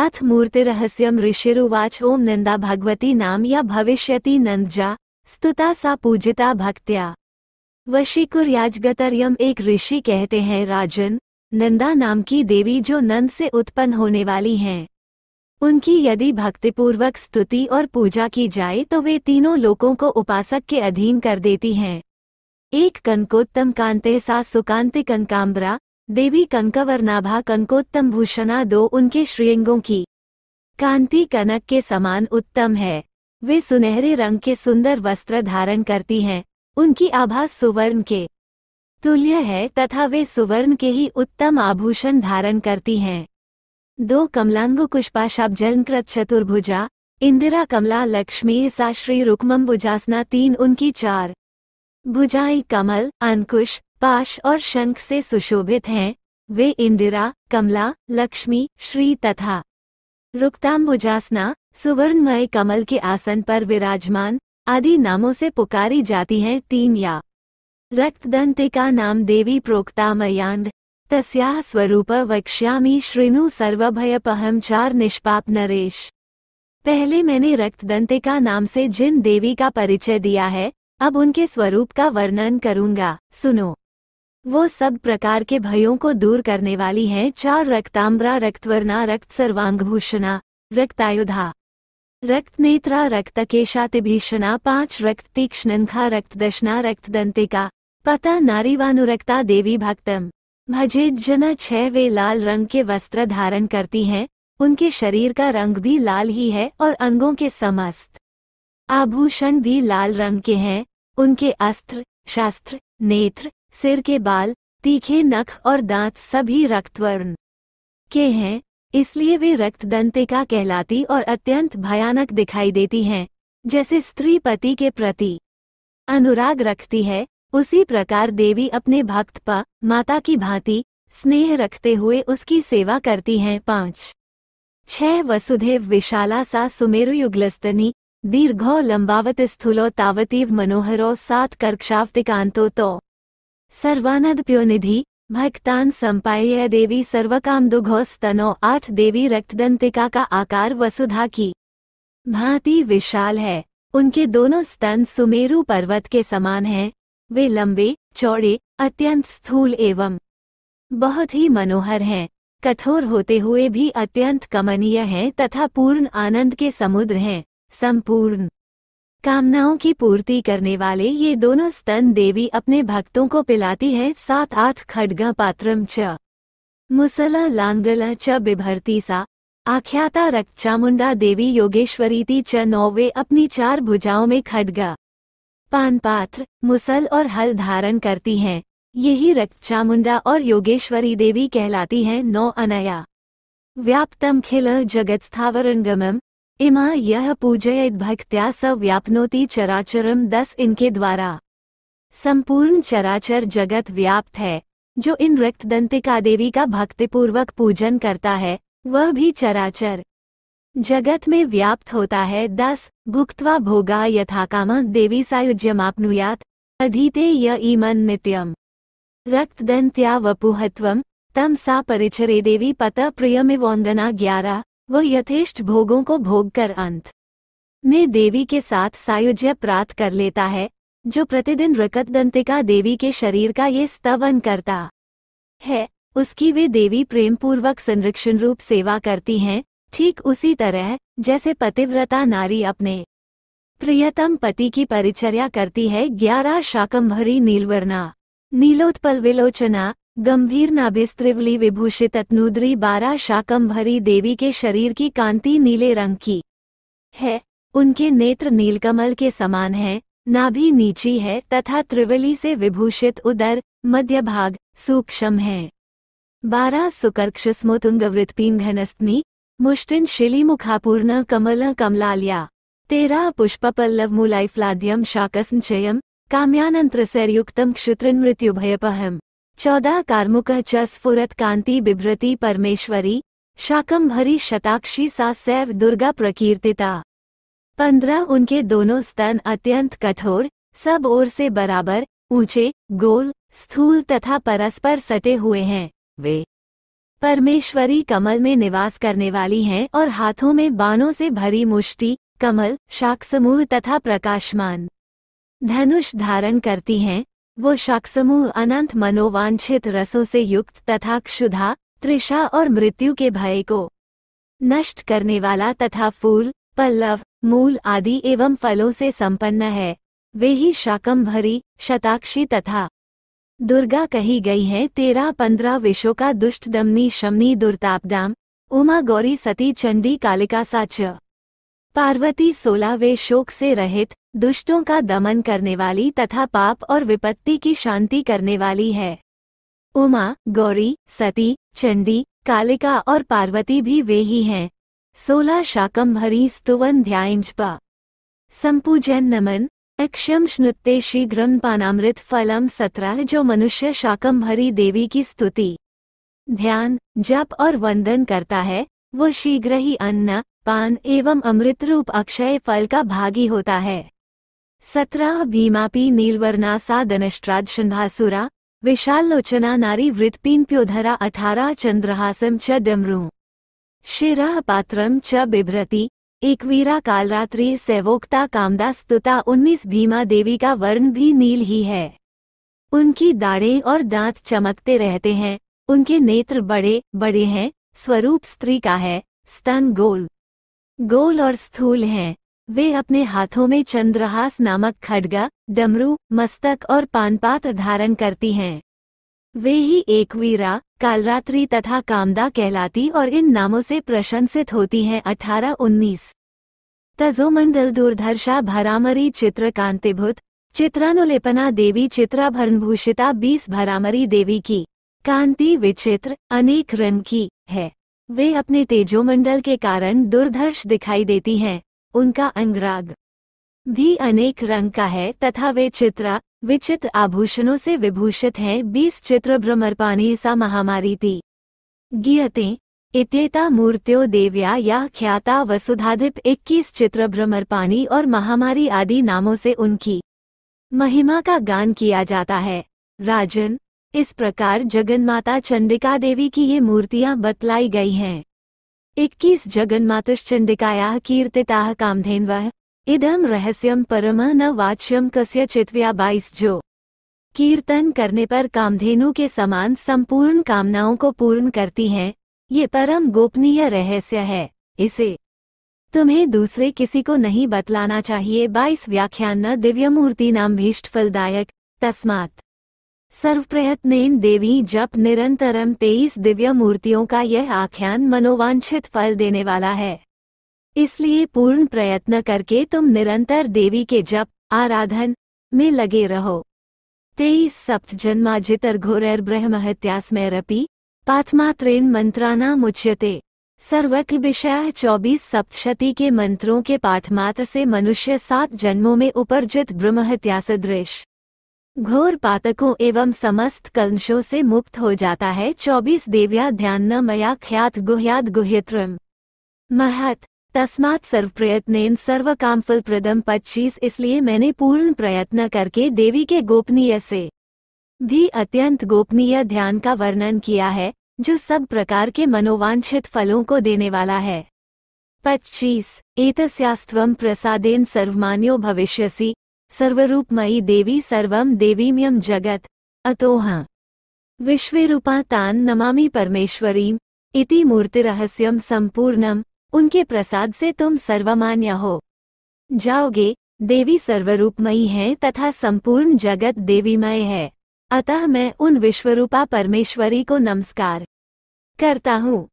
अथ मूर्तिरहस्यं ऋषिरुवाच ओम निंदा भगवती नाम या भविष्यति नंदजा स्तुता सा पूजिता भक्त्या वशीकुर्याजगतर्यम एक ऋषि कहते हैं राजन नंदा नाम की देवी जो नंद से उत्पन्न होने वाली हैं उनकी यदि भक्तिपूर्वक स्तुति और पूजा की जाए तो वे तीनों लोकों को उपासक के अधीन कर देती हैं एक कनकोत्तम कांते सा सुकांति कनकाम्बरा देवी नाभा कनकोत्तम भूषणा दो उनके श्रेयंगों की कांति कनक के समान उत्तम है वे सुनहरे रंग के सुंदर वस्त्र धारण करती हैं उनकी आभा सुवर्ण के तुल्य है तथा वे सुवर्ण के ही उत्तम आभूषण धारण करती हैं दो कमलांग जलकृत चतुर्भुजा इंदिरा कमला लक्ष्मी साश्री श्री बुजासना तीन उनकी चार भुजाई कमल अंकुश पाश और शंख से सुशोभित हैं वे इंदिरा कमला लक्ष्मी श्री तथा रुक्तांबुजासना सुवर्णमय कमल के आसन पर विराजमान आदि नामों से पुकारी जाती हैं तीन या रक्तदंतिका नाम देवी प्रोक्ता मयांद तस्या स्वरूप वक्ष्यामी श्रीनु सर्वभय पहम चार निष्पाप नरेश पहले मैंने रक्तदंतिका नाम से जिन देवी का परिचय दिया है अब उनके स्वरूप का वर्णन करूंगा सुनो वो सब प्रकार के भयों को दूर करने वाली है चार रक्ताम्बरा रक्तवर्णा रक्त सर्वांगभूषणा रक्तायुधा रक्त नेत्रा रक्त केशातिभीषणा पांच रक्त तीक्ष्णनखा रक्त दशना रक्त दंतिका पता नारीवानुरक्ता देवी भक्तम भजे जना छह वे लाल रंग के वस्त्र धारण करती हैं उनके शरीर का रंग भी लाल ही है और अंगों के समस्त आभूषण भी लाल रंग के हैं उनके अस्त्र शास्त्र नेत्र सिर के बाल तीखे नख और दांत सभी रक्तवर्ण के हैं इसलिए वे रक्तदंतिका कहलाती और अत्यंत भयानक दिखाई देती हैं जैसे स्त्री पति के प्रति अनुराग रखती है उसी प्रकार देवी अपने भक्त पा माता की भांति स्नेह रखते हुए उसकी सेवा करती हैं पांच छह वसुधेव विशाला सा सुमेरु युगलस्तनी दीर्घो लंबावत स्थूलो तावतीव मनोहरो सात कर्क्षावतिकांतो तो प्योनिधि भक्तान संपाय देवी सर्वकाम दुघो स्तनो आठ देवी रक्तदंतिका का आकार वसुधा की भांति विशाल है उनके दोनों स्तन सुमेरु पर्वत के समान हैं वे लंबे चौड़े अत्यंत स्थूल एवं बहुत ही मनोहर हैं कठोर होते हुए भी अत्यंत कमनीय हैं तथा पूर्ण आनंद के समुद्र हैं संपूर्ण कामनाओं की पूर्ति करने वाले ये दोनों स्तन देवी अपने भक्तों को पिलाती है सात आठ खडगा पात्रम च मुसला लांगला च बिभरती सा आख्याता रक्त चामुंडा देवी योगेश्वरीति च नौवे अपनी चार भुजाओं में खडगा पान पात्र मुसल और हल धारण करती हैं यही रक्त चामुंडा और योगेश्वरी देवी कहलाती हैं नौ अनया व्याप्तम खिल जगत स्थावरंगम इमा यह पूजयत भक्त्या स व्यापनोति चराचरम दस इनके द्वारा संपूर्ण चराचर जगत व्याप्त है जो इन रक्तदंतिका देवी का भक्तिपूर्वक पूजन करता है वह भी चराचर जगत में व्याप्त होता है दस भुक्वा भोगा यथाकाम देवी सायुज्यमापनुयात अधीते य ईमन नित्यम रक्तदंत्या वपुहत्वम तम सा परिचरे देवी पत प्रियमिवोंदना ग्यारह वह यथेष्ट भोगों को भोग कर अंत में देवी के साथ सायुज्य प्राप्त कर लेता है जो प्रतिदिन रकतदंतिका देवी के शरीर का ये स्तवन करता है उसकी वे देवी प्रेमपूर्वक संरक्षण रूप सेवा करती हैं ठीक उसी तरह जैसे पतिव्रता नारी अपने प्रियतम पति की परिचर्या करती है ग्यारह शाकंभरी नीलवरना नीलोत्पल विलोचना गंभीर नाभिस्त्रिवली विभूषित अतनुद्री बारह भरी देवी के शरीर की कांति नीले रंग की है उनके नेत्र नीलकमल के समान है नाभि नीची है तथा त्रिवली से विभूषित उदर मध्य भाग सूक्ष्म है बारह घनस्तनी मुष्टिन शिली मुखापूर्ण कमल कमलाल्या तेरह चयम शाकस्चयम काम्यानंत्रसैरयुक्तम क्षुत्रिन मृत्युभयपहम चौदह कार्मुक च स्फुरत कांति बिभ्रति परमेश्वरी शाकंभरी शताक्षी सा सैव दुर्गा प्रकीर्तिता पंद्रह उनके दोनों स्तन अत्यंत कठोर सब ओर से बराबर ऊंचे गोल स्थूल तथा परस्पर सटे हुए हैं वे परमेश्वरी कमल में निवास करने वाली हैं और हाथों में बाणों से भरी मुष्टि कमल शाक समूह तथा प्रकाशमान धनुष धारण करती हैं वो शख्समूह अनंत मनोवांछित रसों से युक्त तथा क्षुधा त्रिषा और मृत्यु के भय को नष्ट करने वाला तथा फूल पल्लव मूल आदि एवं फलों से संपन्न है वे ही शाकंभरी शताक्षी तथा दुर्गा कही गई है तेरह पंद्रह विशो का दुष्ट दमनी शमनी दुर्तापदाम उमा गौरी सती चंडी कालिका साच पार्वती सोलहवें शोक से रहित दुष्टों का दमन करने वाली तथा पाप और विपत्ति की शांति करने वाली है उमा गौरी सती चंडी कालिका और पार्वती भी वे ही हैं सोलह शाकंभरी स्तुवन ध्यायंजपा संपूजन नमन अक्षम स्नुत्ते शीघ्रम पानामृत फलम सत्रह जो मनुष्य शाकंभरी देवी की स्तुति ध्यान जप और वंदन करता है वो शीघ्र ही अन्न पान एवं अमृत रूप अक्षय फल का भागी होता है सत्रह भीमापी नीलवर्णासा विशाल लोचना नारी प्योधरा अठारह चंद्रहासम च डमरू शिरा पात्रम च बिभ्रति एकवीरा कालरात्रि सेवोक्ता कामदा स्तुता उन्नीस भीमा देवी का वर्ण भी नील ही है उनकी दाढ़े और दांत चमकते रहते हैं उनके नेत्र बड़े बड़े हैं स्वरूप स्त्री का है स्तन गोल गोल और स्थूल हैं वे अपने हाथों में चंद्रहास नामक खडगा डमरू मस्तक और पानपात धारण करती हैं वे ही एकवीरा कालरात्रि तथा कामदा कहलाती और इन नामों से प्रशंसित होती हैं अठारह उन्नीस तजोमंडल दुर्धर्षा भरामरी कांतिभुत चित्रानुलेपना देवी चित्राभरणभूषिता बीस भरामरी देवी की कांति विचित्र अनेक रंग की है वे अपने तेजोमंडल के कारण दुर्धर्ष दिखाई देती हैं उनका अंगराग भी अनेक रंग का है तथा वे चित्रा विचित्र आभूषणों से विभूषित हैं बीस चित्र भ्रमरपानी सा महामारी थी गियते इत्येता मूर्त्यो देव्या या ख्याता वसुधाधिप 21 चित्र भ्रमरपाणी और महामारी आदि नामों से उनकी महिमा का गान किया जाता है राजन इस प्रकार जगन्माता चंडिका देवी की ये मूर्तियां बतलाई गई हैं इक्कीस कीर्ति कामधेन वह इदम रहस्यम परम न वाच्यम कस्य चित्व्या बाईस जो कीर्तन करने पर कामधेनु के समान संपूर्ण कामनाओं को पूर्ण करती हैं ये परम गोपनीय रहस्य है इसे तुम्हें दूसरे किसी को नहीं बतलाना चाहिए बाईस व्याख्यान न मूर्ति नाम भीष्ट फलदायक तस्मात् प्रयत्न देवी जप निरंतरम तेईस दिव्य मूर्तियों का यह आख्यान मनोवांछित फल देने वाला है इसलिए पूर्ण प्रयत्न करके तुम निरंतर देवी के जप आराधन में लगे रहो तेईस सप्त जन्माजितर घोरैर ब्रह्महत्यास्मैरपि पाथमात्रेन मंत्राना मुच्यते सर्वक विषय चौबीस सप्तशती के मंत्रों के पाठमात्र से मनुष्य सात जन्मों में उपर्जित ब्रह्महत्यासदृश घोर पातकों एवं समस्त कलशों से मुक्त हो जाता है चौबीस देव्या ध्यान मया ख्यात गुहयाद गुह्यत्रम महत तस्मात सर्व प्रयत्न सर्व फल प्रदम पच्चीस इसलिए मैंने पूर्ण प्रयत्न करके देवी के गोपनीय से भी अत्यंत गोपनीय ध्यान का वर्णन किया है जो सब प्रकार के मनोवांछित फलों को देने वाला है पच्चीस एतस्यास्तव प्रसादेन सर्वमान्यो भविष्यसि सर्वरूपमयी देवी सर्वम देवीम्यम जगत अतोह विश्व रूपातान नमामि परमेश्वरीम इति मूर्तिरहस्यम संपूर्णम उनके प्रसाद से तुम सर्वमान्य हो जाओगे देवी सर्वरूपमयी है तथा संपूर्ण जगत देवीमय है अतः मैं उन विश्वरूपा परमेश्वरी को नमस्कार करता हूँ